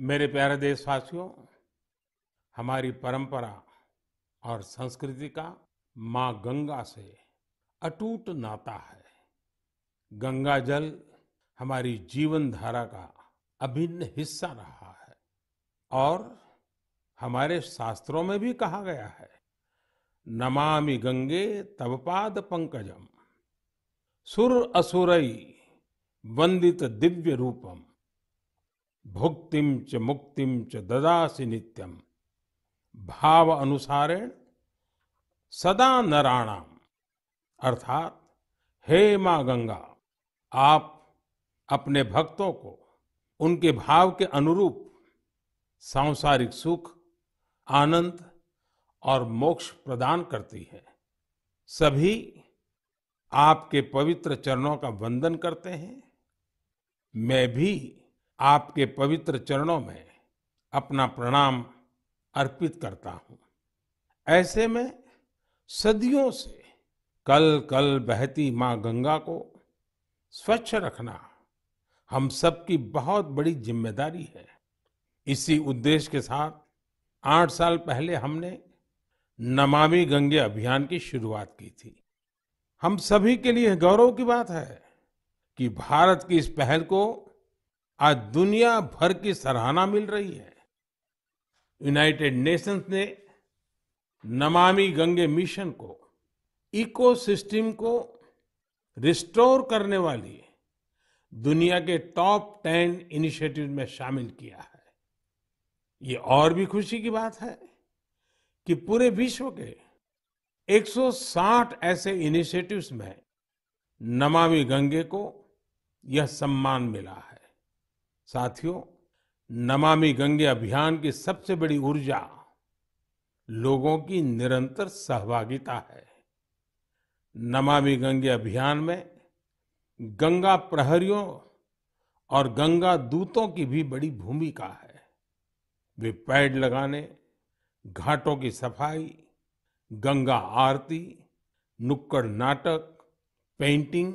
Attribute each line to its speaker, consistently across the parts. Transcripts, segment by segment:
Speaker 1: मेरे प्यारे देशवासियों हमारी परंपरा और संस्कृति का माँ गंगा से अटूट नाता है गंगा जल हमारी जीवन धारा का अभिन्न हिस्सा रहा है और हमारे शास्त्रों में भी कहा गया है नमामि गंगे पाद पंकजम सुर असुरई वंदित दिव्य रूपम भुक्तिम च मुक्तिम च ददासी नित्यम भाव अनुसारेण सदा नराणाम अर्थात हे माँ गंगा आप अपने भक्तों को उनके भाव के अनुरूप सांसारिक सुख आनंद और मोक्ष प्रदान करती है सभी आपके पवित्र चरणों का वंदन करते हैं मैं भी आपके पवित्र चरणों में अपना प्रणाम अर्पित करता हूं ऐसे में सदियों से कल कल बहती मां गंगा को स्वच्छ रखना हम सबकी बहुत बड़ी जिम्मेदारी है इसी उद्देश्य के साथ आठ साल पहले हमने नमामि गंगे अभियान की शुरुआत की थी हम सभी के लिए गौरव की बात है कि भारत की इस पहल को आज दुनिया भर की सराहना मिल रही है यूनाइटेड नेशंस ने नमामि गंगे मिशन को इकोसिस्टम को रिस्टोर करने वाली दुनिया के टॉप टेन इनिशिएटिव में शामिल किया है ये और भी खुशी की बात है कि पूरे विश्व के 160 ऐसे इनिशिएटिव्स में नमामि गंगे को यह सम्मान मिला है साथियों नमामि गंगे अभियान की सबसे बड़ी ऊर्जा लोगों की निरंतर सहभागिता है नमामि गंगे अभियान में गंगा प्रहरियों और गंगा दूतों की भी बड़ी भूमिका है वे पैड लगाने घाटों की सफाई गंगा आरती नुक्कड़ नाटक पेंटिंग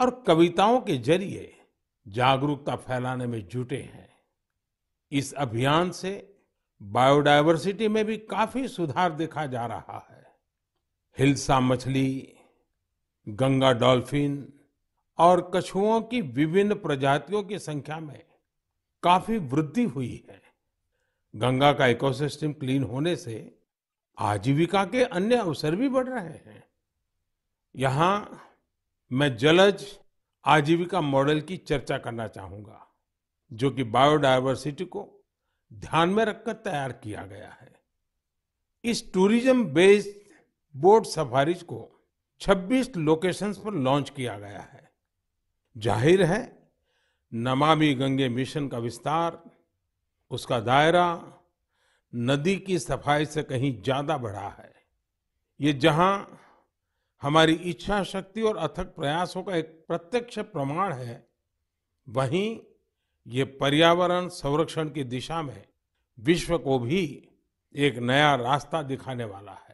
Speaker 1: और कविताओं के जरिए जागरूकता फैलाने में जुटे हैं इस अभियान से बायोडायवर्सिटी में भी काफी सुधार देखा जा रहा है हिलसा मछली गंगा डॉल्फिन और कछुओं की विभिन्न प्रजातियों की संख्या में काफी वृद्धि हुई है गंगा का इकोसिस्टम क्लीन होने से आजीविका के अन्य अवसर भी बढ़ रहे हैं यहां मैं जलज आजीविका मॉडल की चर्चा करना चाहूंगा जो कि बायोडायवर्सिटी को ध्यान में रखकर तैयार किया गया है इस टूरिज्म बेस्ड बोट सफारी को 26 लोकेशंस पर लॉन्च किया गया है जाहिर है नमामि गंगे मिशन का विस्तार उसका दायरा नदी की सफाई से कहीं ज्यादा बढ़ा है ये जहां हमारी इच्छा शक्ति और अथक प्रयासों का एक प्रत्यक्ष प्रमाण है वहीं ये पर्यावरण संरक्षण की दिशा में विश्व को भी एक नया रास्ता दिखाने वाला है